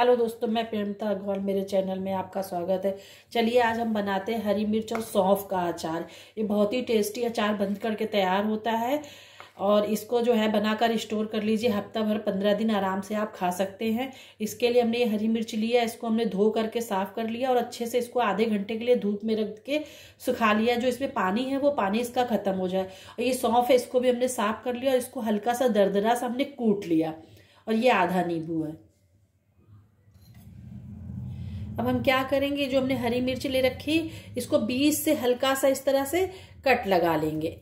hello दोस्तों मैं प्रेमता अग्रवाल मेरे चैनल में आपका स्वागत है चलिए आज हम बनाते हैं हरी मिर्च और सौंफ का अचार ये बहुत ही टेस्टी अचार बन करके तैयार होता है और इसको जो है बनाकर स्टोर कर लीजिए हफ्ता भर पंद्रह दिन आराम से आप खा सकते हैं इसके लिए हमने ये हरी मिर्च लिया इसको हमने धो करके साफ़ कर लिया और अच्छे से इसको आधे घंटे के लिए धूप में रख के सुखा लिया जो इसमें पानी है वो पानी इसका ख़त्म हो जाए और ये सौंफ है इसको भी हमने साफ़ कर लिया और इसको हल्का सा दरदरा सा हमने कूट लिया और ये आधा नींबू है अब हम क्या करेंगे जो हमने हरी मिर्च ले रखी इसको बीज से हल्का सा इस तरह से कट लगा लेंगे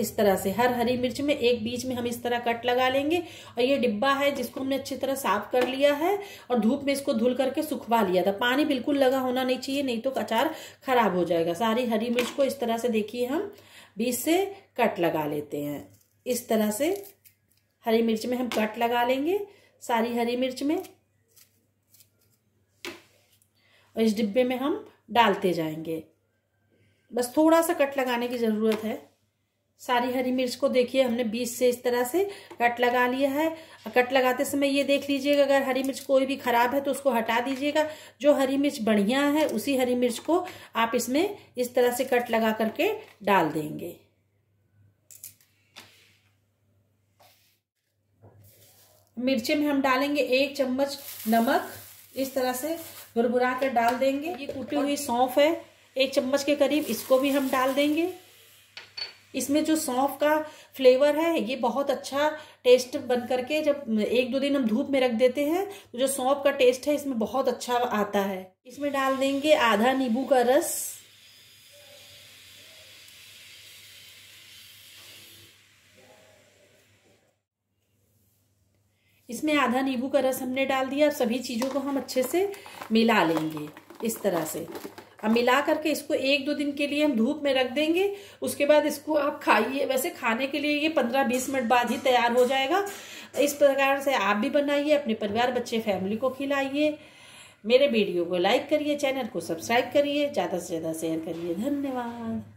इस तरह से हर हरी मिर्च में एक बीज में हम इस तरह कट लगा लेंगे और ये डिब्बा है जिसको हमने अच्छी तरह साफ कर लिया है और धूप में इसको धुल करके सुखवा लिया था पानी बिल्कुल लगा होना नहीं चाहिए नहीं तो अचार खराब हो जाएगा सारी हरी मिर्च को इस तरह से देखिए हम बीज से कट लगा लेते हैं इस तरह से हरी मिर्च में हम कट लगा लेंगे सारी हरी मिर्च में और इस डिब्बे में हम डालते जाएंगे बस थोड़ा सा कट लगाने की ज़रूरत है सारी हरी मिर्च को देखिए हमने बीच से इस तरह से कट लगा लिया है कट लगाते समय ये देख लीजिएगा अगर हरी मिर्च कोई भी ख़राब है तो उसको हटा दीजिएगा जो हरी मिर्च बढ़िया है उसी हरी मिर्च को आप इसमें इस तरह से कट लगा करके डाल देंगे मिर्चे में हम डालेंगे एक चम्मच नमक इस तरह से भुरभुरा कर डाल देंगे ये कुटी हुई सौंफ है एक चम्मच के करीब इसको भी हम डाल देंगे इसमें जो सौंफ का फ्लेवर है ये बहुत अच्छा टेस्ट बन करके जब एक दो दिन हम धूप में रख देते हैं तो जो सौंफ का टेस्ट है इसमें बहुत अच्छा आता है इसमें डाल देंगे आधा नींबू का रस इसमें आधा नींबू का रस हमने डाल दिया सभी चीज़ों को हम अच्छे से मिला लेंगे इस तरह से अब मिला करके इसको एक दो दिन के लिए हम धूप में रख देंगे उसके बाद इसको आप खाइए वैसे खाने के लिए ये पंद्रह बीस मिनट बाद ही तैयार हो जाएगा इस प्रकार से आप भी बनाइए अपने परिवार बच्चे फैमिली को खिलाइए मेरे वीडियो को लाइक करिए चैनल को सब्सक्राइब करिए ज़्यादा से ज़्यादा शेयर करिए धन्यवाद